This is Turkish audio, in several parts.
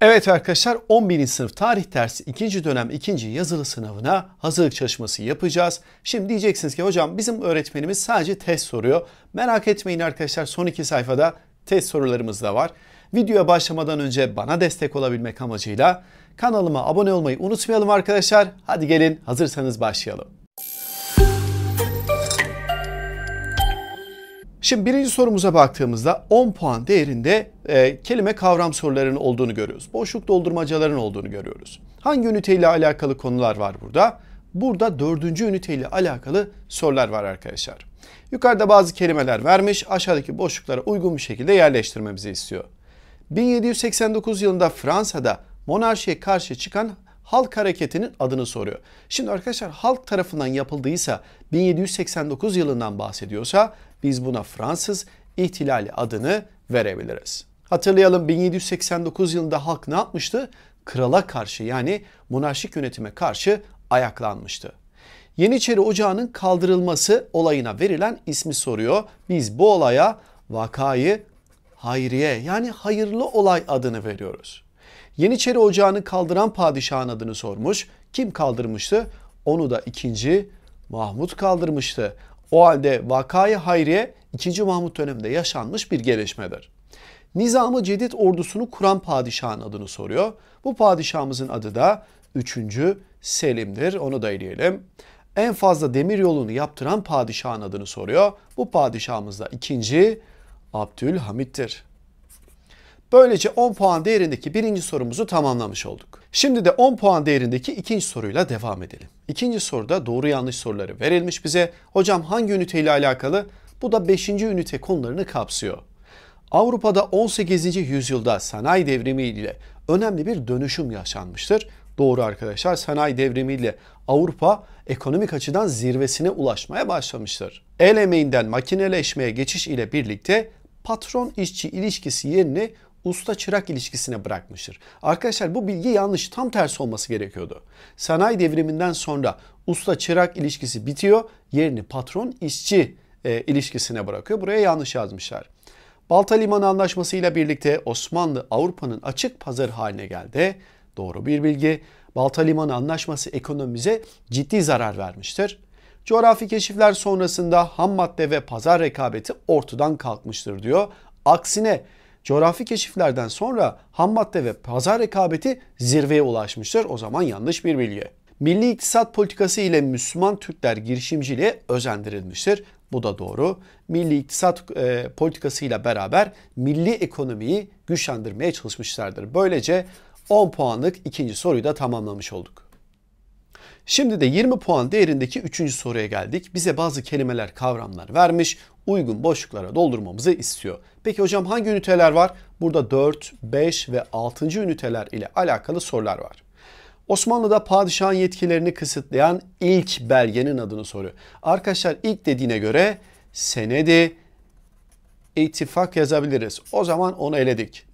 Evet arkadaşlar 11. sınıf tarih dersi 2. dönem 2. yazılı sınavına hazırlık çalışması yapacağız. Şimdi diyeceksiniz ki hocam bizim öğretmenimiz sadece test soruyor. Merak etmeyin arkadaşlar son iki sayfada test sorularımız da var. Videoya başlamadan önce bana destek olabilmek amacıyla kanalıma abone olmayı unutmayalım arkadaşlar. Hadi gelin hazırsanız başlayalım. Şimdi birinci sorumuza baktığımızda 10 puan değerinde e, kelime kavram sorularının olduğunu görüyoruz. Boşluk doldurmacaların olduğunu görüyoruz. Hangi üniteyle alakalı konular var burada? Burada dördüncü üniteyle alakalı sorular var arkadaşlar. Yukarıda bazı kelimeler vermiş, aşağıdaki boşluklara uygun bir şekilde yerleştirmemizi istiyor. 1789 yılında Fransa'da monarşiye karşı çıkan halk hareketinin adını soruyor. Şimdi arkadaşlar halk tarafından yapıldıysa 1789 yılından bahsediyorsa biz buna Fransız ihtilali adını verebiliriz. Hatırlayalım 1789 yılında halk ne yapmıştı? Krala karşı yani monarşik yönetime karşı ayaklanmıştı. Yeniçeri Ocağı'nın kaldırılması olayına verilen ismi soruyor. Biz bu olaya vakayı hayriye yani hayırlı olay adını veriyoruz. Yeniçeri Ocağı'nı kaldıran padişahın adını sormuş. Kim kaldırmıştı? Onu da 2. Mahmut kaldırmıştı. O halde vakayı hayriye 2. Mahmut döneminde yaşanmış bir gelişmedir. Nizamı Cedid ordusunu kuran padişahın adını soruyor. Bu padişahımızın adı da 3. Selim'dir. Onu da eleyelim. En fazla demir yolunu yaptıran padişahın adını soruyor. Bu padişahımız da 2. Abdülhamit'tir. Böylece 10 puan değerindeki birinci sorumuzu tamamlamış olduk. Şimdi de 10 puan değerindeki ikinci soruyla devam edelim. İkinci soruda doğru yanlış soruları verilmiş bize. Hocam hangi üniteyle alakalı? Bu da 5. ünite konularını kapsıyor. Avrupa'da 18. yüzyılda sanayi devrimi ile önemli bir dönüşüm yaşanmıştır. Doğru arkadaşlar sanayi devrimiyle Avrupa ekonomik açıdan zirvesine ulaşmaya başlamıştır. El emeğinden makineleşmeye geçiş ile birlikte patron işçi ilişkisi yerini usta çırak ilişkisine bırakmıştır. Arkadaşlar bu bilgi yanlış tam tersi olması gerekiyordu. Sanayi devriminden sonra usta çırak ilişkisi bitiyor yerini patron işçi e, ilişkisine bırakıyor. Buraya yanlış yazmışlar. Balta Limanı Anlaşması ile birlikte Osmanlı Avrupa'nın açık pazar haline geldi. Doğru bir bilgi. Balta Limanı Anlaşması ekonomimize ciddi zarar vermiştir. Coğrafi keşifler sonrasında ham madde ve pazar rekabeti ortadan kalkmıştır diyor. Aksine coğrafi keşiflerden sonra ham madde ve pazar rekabeti zirveye ulaşmıştır. O zaman yanlış bir bilgi. Milli iktisat politikası ile Müslüman Türkler girişimciliğe özendirilmiştir. Bu da doğru. Milli iktisat e, ile beraber milli ekonomiyi güçlendirmeye çalışmışlardır. Böylece 10 puanlık ikinci soruyu da tamamlamış olduk. Şimdi de 20 puan değerindeki 3. soruya geldik. Bize bazı kelimeler, kavramlar vermiş. Uygun boşluklara doldurmamızı istiyor. Peki hocam hangi üniteler var? Burada 4, 5 ve 6. üniteler ile alakalı sorular var. Osmanlı'da padişahın yetkilerini kısıtlayan ilk belgenin adını soruyor. Arkadaşlar ilk dediğine göre senedi ittifak yazabiliriz. O zaman onu eledik.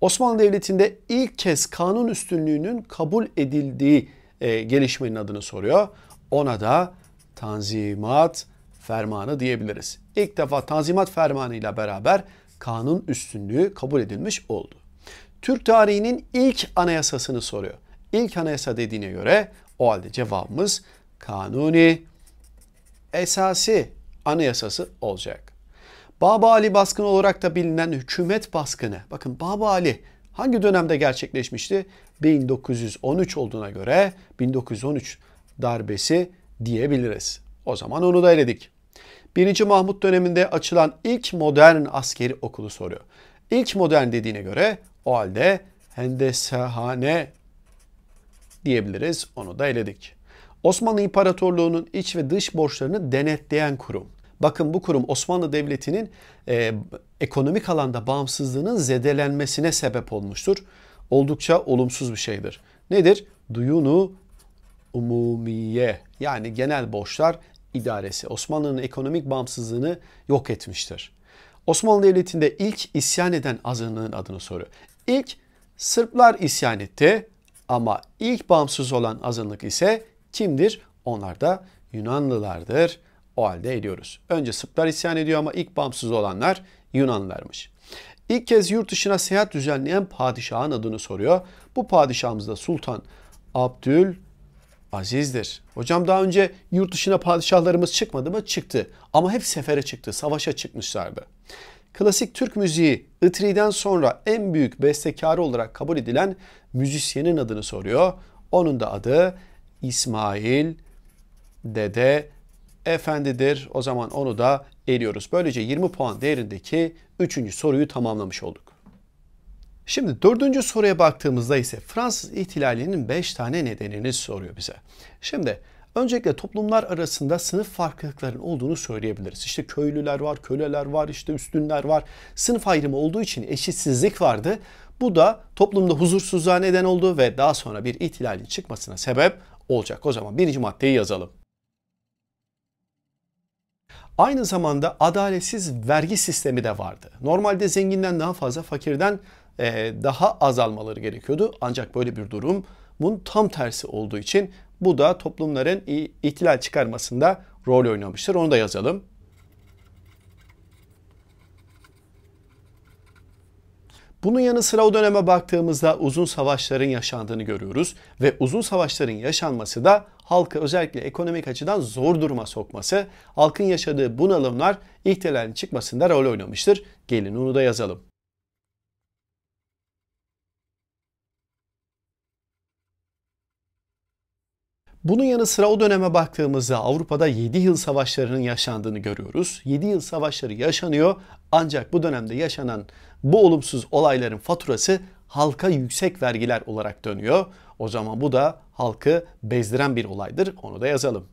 Osmanlı Devleti'nde ilk kez kanun üstünlüğünün kabul edildiği e, gelişmenin adını soruyor. Ona da Tanzimat Fermanı diyebiliriz. İlk defa Tanzimat Fermanı ile beraber kanun üstünlüğü kabul edilmiş oldu. Türk tarihinin ilk anayasasını soruyor. İlk anayasa dediğine göre o halde cevabımız kanuni esası anayasası olacak. Baba Ali baskını olarak da bilinen hükümet baskını. Bakın Baba Ali Hangi dönemde gerçekleşmişti? 1913 olduğuna göre 1913 darbesi diyebiliriz. O zaman onu da eledik. 1. Mahmut döneminde açılan ilk modern askeri okulu soruyor. İlk modern dediğine göre o halde hendesehane diyebiliriz. Onu da eledik. Osmanlı İmparatorluğu'nun iç ve dış borçlarını denetleyen kurum. Bakın bu kurum Osmanlı Devleti'nin e, ekonomik alanda bağımsızlığının zedelenmesine sebep olmuştur. Oldukça olumsuz bir şeydir. Nedir? Duyunu umumiye yani genel borçlar idaresi Osmanlı'nın ekonomik bağımsızlığını yok etmiştir. Osmanlı Devleti'nde ilk isyan eden azınlığın adını soru. İlk Sırplar isyan etti ama ilk bağımsız olan azınlık ise kimdir? Onlar da Yunanlılardır o halde ediyoruz. Önce Sırplar isyan ediyor ama ilk bağımsız olanlar Yunanlarmış. İlk kez yurt dışına seyahat düzenleyen padişahın adını soruyor. Bu padişahımız da Sultan Abdül Aziz'dir. Hocam daha önce yurt dışına padişahlarımız çıkmadı mı? Çıktı. Ama hep sefere çıktı, savaşa çıkmışlardı. Klasik Türk müziği Itri'den sonra en büyük bestekarı olarak kabul edilen müzisyenin adını soruyor. Onun da adı İsmail Dede efendidir. O zaman onu da eliyoruz. Böylece 20 puan değerindeki 3. soruyu tamamlamış olduk. Şimdi dördüncü soruya baktığımızda ise Fransız ihtilalinin 5 tane nedenini soruyor bize. Şimdi Öncelikle toplumlar arasında sınıf farklılıkların olduğunu söyleyebiliriz. İşte köylüler var, köleler var, işte üstünler var. Sınıf ayrımı olduğu için eşitsizlik vardı. Bu da toplumda huzursuzluğa neden oldu ve daha sonra bir ihtilalin çıkmasına sebep olacak. O zaman birinci maddeyi yazalım. Aynı zamanda adaletsiz vergi sistemi de vardı. Normalde zenginden daha fazla fakirden e, daha az almaları gerekiyordu. Ancak böyle bir durum bunun tam tersi olduğu için bu da toplumların ihtilal çıkarmasında rol oynamıştır. Onu da yazalım. Bunun yanı sıra o döneme baktığımızda uzun savaşların yaşandığını görüyoruz ve uzun savaşların yaşanması da halkı özellikle ekonomik açıdan zor duruma sokması, halkın yaşadığı bunalımlar ihtilalin çıkmasında rol oynamıştır. Gelin onu da yazalım. Bunun yanı sıra o döneme baktığımızda Avrupa'da 7 yıl savaşlarının yaşandığını görüyoruz. 7 yıl savaşları yaşanıyor ancak bu dönemde yaşanan bu olumsuz olayların faturası halka yüksek vergiler olarak dönüyor. O zaman bu da halkı bezdiren bir olaydır. Onu da yazalım.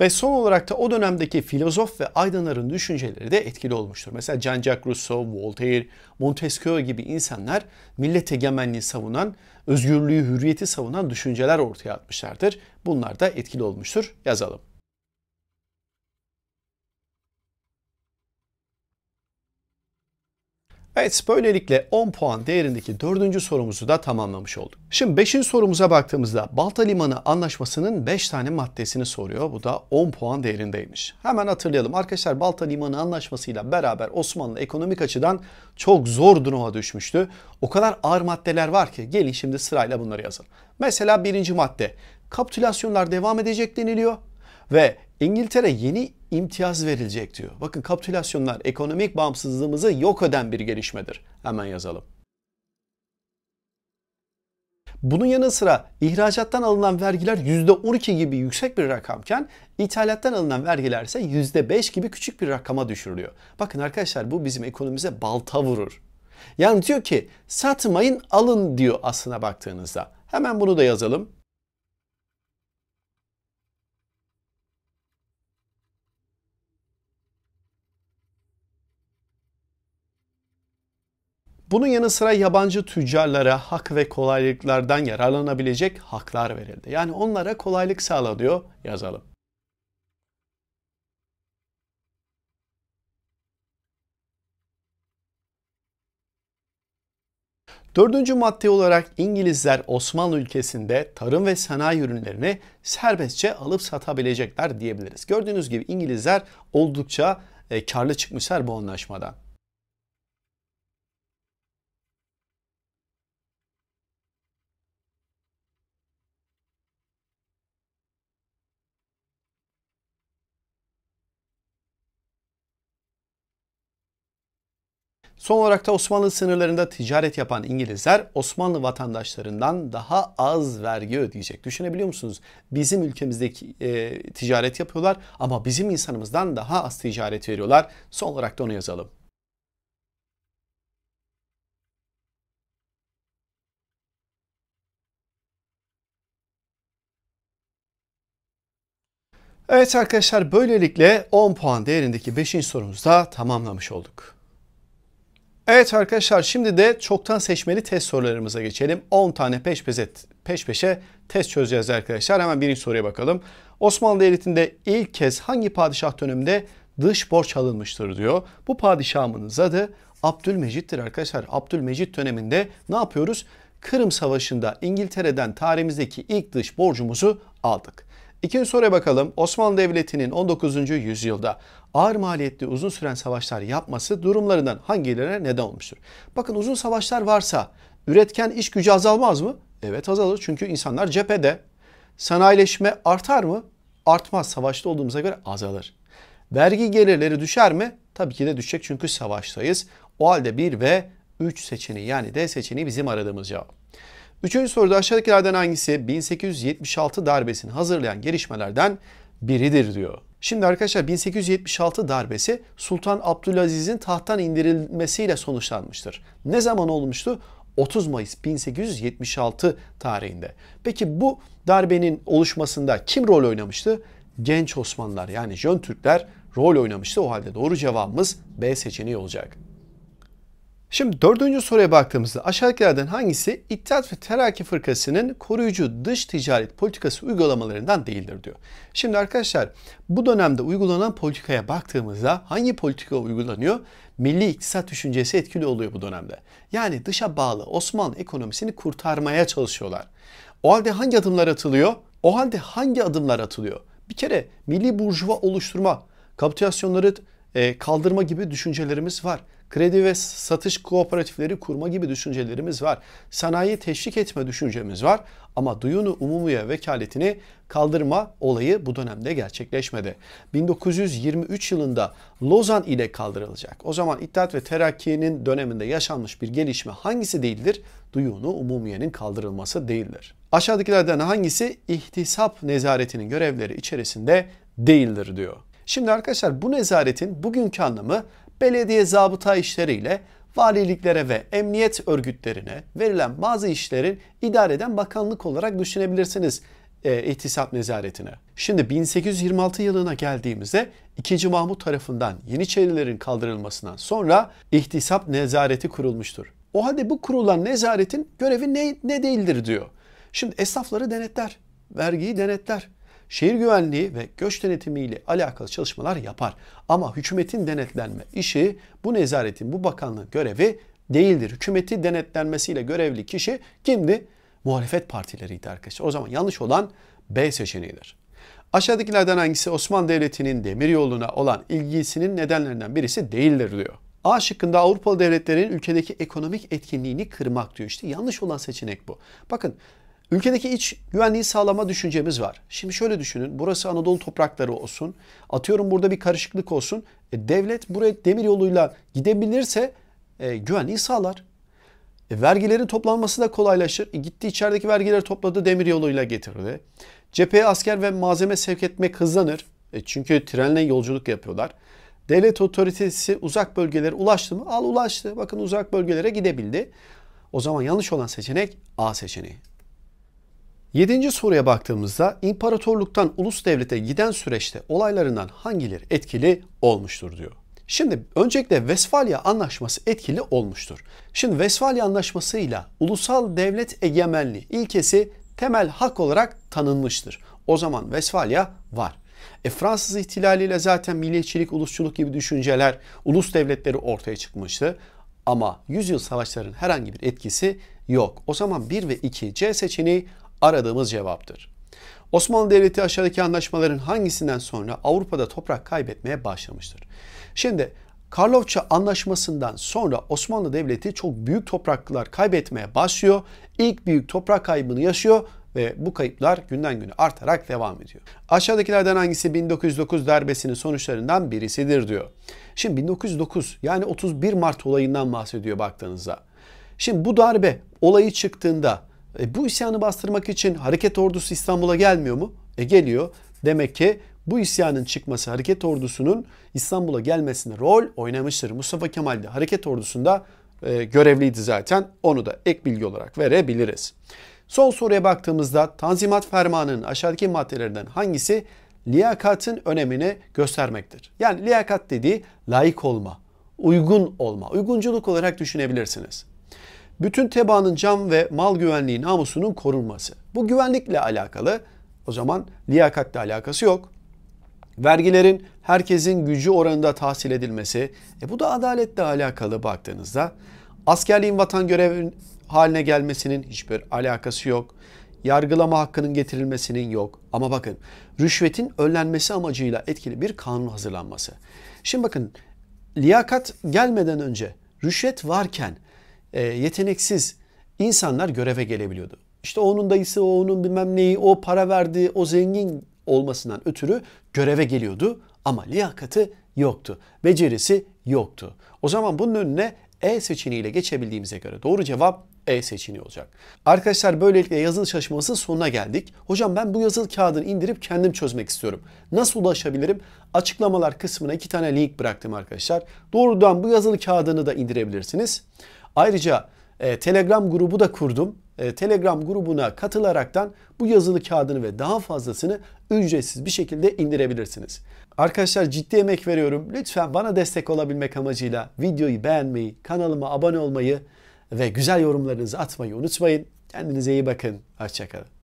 Ve son olarak da o dönemdeki filozof ve aydınların düşünceleri de etkili olmuştur. Mesela Jean-Jacques Rousseau, Voltaire, Montesquieu gibi insanlar millet egemenliği savunan, özgürlüğü, hürriyeti savunan düşünceler ortaya atmışlardır. Bunlar da etkili olmuştur. Yazalım. Evet böylelikle 10 puan değerindeki 4. sorumuzu da tamamlamış olduk. Şimdi 5. sorumuza baktığımızda Balta Limanı Anlaşması'nın 5 tane maddesini soruyor. Bu da 10 puan değerindeymiş. Hemen hatırlayalım arkadaşlar Balta Limanı ile beraber Osmanlı ekonomik açıdan çok zor duruma düşmüştü. O kadar ağır maddeler var ki gelin şimdi sırayla bunları yazalım. Mesela birinci madde kapitülasyonlar devam edecek deniliyor ve İngiltere yeni imtiyaz verilecek diyor. Bakın kapitülasyonlar ekonomik bağımsızlığımızı yok eden bir gelişmedir. Hemen yazalım. Bunun yanı sıra ihracattan alınan vergiler %12 gibi yüksek bir rakamken ithalattan alınan vergiler ise %5 gibi küçük bir rakama düşürülüyor. Bakın arkadaşlar bu bizim ekonomimize balta vurur. Yani diyor ki satmayın alın diyor aslına baktığınızda. Hemen bunu da yazalım. Bunun yanı sıra yabancı tüccarlara hak ve kolaylıklardan yararlanabilecek haklar verildi. Yani onlara kolaylık sağla diyor yazalım. Dördüncü madde olarak İngilizler Osmanlı ülkesinde tarım ve sanayi ürünlerini serbestçe alıp satabilecekler diyebiliriz. Gördüğünüz gibi İngilizler oldukça e, karlı çıkmışlar bu anlaşmadan. Son olarak da Osmanlı sınırlarında ticaret yapan İngilizler Osmanlı vatandaşlarından daha az vergi ödeyecek. Düşünebiliyor musunuz? Bizim ülkemizdeki e, ticaret yapıyorlar ama bizim insanımızdan daha az ticaret veriyorlar. Son olarak da onu yazalım. Evet arkadaşlar böylelikle 10 puan değerindeki 5. sorumuzu da tamamlamış olduk. Evet arkadaşlar şimdi de çoktan seçmeli test sorularımıza geçelim. 10 tane peş peşe, peş peşe test çözeceğiz arkadaşlar. Hemen birinci soruya bakalım. Osmanlı Devleti'nde ilk kez hangi padişah döneminde dış borç alınmıştır diyor. Bu padişahımız adı Abdülmecit'tir arkadaşlar. Abdülmecit döneminde ne yapıyoruz? Kırım Savaşı'nda İngiltere'den tarihimizdeki ilk dış borcumuzu aldık. İkinci soruya bakalım. Osmanlı Devleti'nin 19. yüzyılda ağır maliyetli uzun süren savaşlar yapması durumlarından hangilerine neden olmuştur? Bakın uzun savaşlar varsa üretken iş gücü azalmaz mı? Evet azalır çünkü insanlar cephede. Sanayileşme artar mı? Artmaz. Savaşta olduğumuza göre azalır. Vergi gelirleri düşer mi? Tabii ki de düşecek çünkü savaştayız. O halde 1 ve 3 seçeneği yani D seçeneği bizim aradığımız cevap. Üçüncü soruda aşağıdakilerden hangisi 1876 darbesini hazırlayan gelişmelerden biridir diyor. Şimdi arkadaşlar 1876 darbesi Sultan Abdülaziz'in tahttan indirilmesiyle sonuçlanmıştır. Ne zaman olmuştu? 30 Mayıs 1876 tarihinde. Peki bu darbenin oluşmasında kim rol oynamıştı? Genç Osmanlılar yani Jön Türkler rol oynamıştı. O halde doğru cevabımız B seçeneği olacak. Şimdi dördüncü soruya baktığımızda aşağıdakilerden hangisi İttihat ve Terakki Fırkası'nın koruyucu dış ticaret politikası uygulamalarından değildir diyor. Şimdi arkadaşlar bu dönemde uygulanan politikaya baktığımızda hangi politika uygulanıyor? Milli iktisat düşüncesi etkili oluyor bu dönemde. Yani dışa bağlı Osmanlı ekonomisini kurtarmaya çalışıyorlar. O halde hangi adımlar atılıyor? O halde hangi adımlar atılıyor? Bir kere milli burjuva oluşturma, kapitülasyonları e, kaldırma gibi düşüncelerimiz var kredi ve satış kooperatifleri kurma gibi düşüncelerimiz var. Sanayi teşvik etme düşüncemiz var ama duyunu umumuya vekaletini kaldırma olayı bu dönemde gerçekleşmedi. 1923 yılında Lozan ile kaldırılacak. O zaman İttihat ve Terakki'nin döneminde yaşanmış bir gelişme hangisi değildir? Duyunu umumiyenin kaldırılması değildir. Aşağıdakilerden hangisi ihtisap nezaretinin görevleri içerisinde değildir diyor. Şimdi arkadaşlar bu nezaretin bugünkü anlamı belediye zabıta işleriyle valiliklere ve emniyet örgütlerine verilen bazı işlerin idare eden bakanlık olarak düşünebilirsiniz e, ihtisap nezaretine. Şimdi 1826 yılına geldiğimizde 2. Mahmut tarafından Yeniçerilerin kaldırılmasından sonra ihtisap nezareti kurulmuştur. O halde bu kurulan nezaretin görevi ne, ne değildir diyor. Şimdi esnafları denetler, vergiyi denetler, şehir güvenliği ve göç denetimi ile alakalı çalışmalar yapar. Ama hükümetin denetlenme işi bu nezaretin, bu bakanlığın görevi değildir. Hükümeti denetlenmesiyle görevli kişi kimdi? Muhalefet partileriydi arkadaşlar. O zaman yanlış olan B seçeneğidir. Aşağıdakilerden hangisi Osmanlı Devleti'nin demir yoluna olan ilgisinin nedenlerinden birisi değildir diyor. A şıkkında Avrupalı devletlerin ülkedeki ekonomik etkinliğini kırmak diyor. İşte yanlış olan seçenek bu. Bakın Ülkedeki iç güvenliği sağlama düşüncemiz var. Şimdi şöyle düşünün. Burası Anadolu toprakları olsun. Atıyorum burada bir karışıklık olsun. E, devlet buraya demir yoluyla gidebilirse e, güvenliği sağlar. E, vergilerin toplanması da kolaylaşır. E, gitti içerideki vergileri topladı demir yoluyla getirdi. Cepheye asker ve malzeme sevk etmek hızlanır. E, çünkü trenle yolculuk yapıyorlar. Devlet otoritesi uzak bölgelere ulaştı mı? Al ulaştı. Bakın uzak bölgelere gidebildi. O zaman yanlış olan seçenek A seçeneği. Yedinci soruya baktığımızda imparatorluktan ulus devlete giden süreçte olaylarından hangileri etkili olmuştur diyor. Şimdi öncelikle Vesfalya Anlaşması etkili olmuştur. Şimdi Vesfalya Anlaşması ile ulusal devlet egemenliği ilkesi temel hak olarak tanınmıştır. O zaman Vesfalya var. E Fransız ihtilaliyle zaten milliyetçilik, ulusçuluk gibi düşünceler, ulus devletleri ortaya çıkmıştı. Ama yüzyıl savaşlarının herhangi bir etkisi yok. O zaman 1 ve 2 C seçeneği aradığımız cevaptır. Osmanlı Devleti aşağıdaki anlaşmaların hangisinden sonra Avrupa'da toprak kaybetmeye başlamıştır? Şimdi Karlofça Anlaşması'ndan sonra Osmanlı Devleti çok büyük topraklar kaybetmeye başlıyor. İlk büyük toprak kaybını yaşıyor ve bu kayıplar günden güne artarak devam ediyor. Aşağıdakilerden hangisi 1909 darbesinin sonuçlarından birisidir diyor. Şimdi 1909 yani 31 Mart olayından bahsediyor baktığınızda. Şimdi bu darbe olayı çıktığında e, bu isyanı bastırmak için hareket ordusu İstanbul'a gelmiyor mu? E geliyor. Demek ki bu isyanın çıkması hareket ordusunun İstanbul'a gelmesine rol oynamıştır. Mustafa Kemal de hareket ordusunda e, görevliydi zaten. Onu da ek bilgi olarak verebiliriz. Son soruya baktığımızda Tanzimat Fermanı'nın aşağıdaki maddelerinden hangisi liyakatın önemini göstermektir? Yani liyakat dediği layık olma, uygun olma, uygunculuk olarak düşünebilirsiniz bütün tebaanın can ve mal güvenliği namusunun korunması. Bu güvenlikle alakalı o zaman liyakatle alakası yok. Vergilerin herkesin gücü oranında tahsil edilmesi, e bu da adaletle alakalı baktığınızda askerliğin vatan görev haline gelmesinin hiçbir alakası yok. Yargılama hakkının getirilmesinin yok. Ama bakın rüşvetin önlenmesi amacıyla etkili bir kanun hazırlanması. Şimdi bakın liyakat gelmeden önce rüşvet varken e, yeteneksiz insanlar göreve gelebiliyordu. İşte onun dayısı, o onun bilmem neyi, o para verdi, o zengin olmasından ötürü göreve geliyordu ama liyakati yoktu. Becerisi yoktu. O zaman bunun önüne E seçeneğiyle geçebildiğimize göre doğru cevap E seçeneği olacak. Arkadaşlar böylelikle yazılı çalışmasının sonuna geldik. Hocam ben bu yazılı kağıdını indirip kendim çözmek istiyorum. Nasıl ulaşabilirim? Açıklamalar kısmına iki tane link bıraktım arkadaşlar. Doğrudan bu yazılı kağıdını da indirebilirsiniz. Ayrıca e, Telegram grubu da kurdum. E, Telegram grubuna katılaraktan bu yazılı kağıdını ve daha fazlasını ücretsiz bir şekilde indirebilirsiniz. Arkadaşlar ciddi emek veriyorum. Lütfen bana destek olabilmek amacıyla videoyu beğenmeyi, kanalıma abone olmayı ve güzel yorumlarınızı atmayı unutmayın. Kendinize iyi bakın. Hoşçakalın.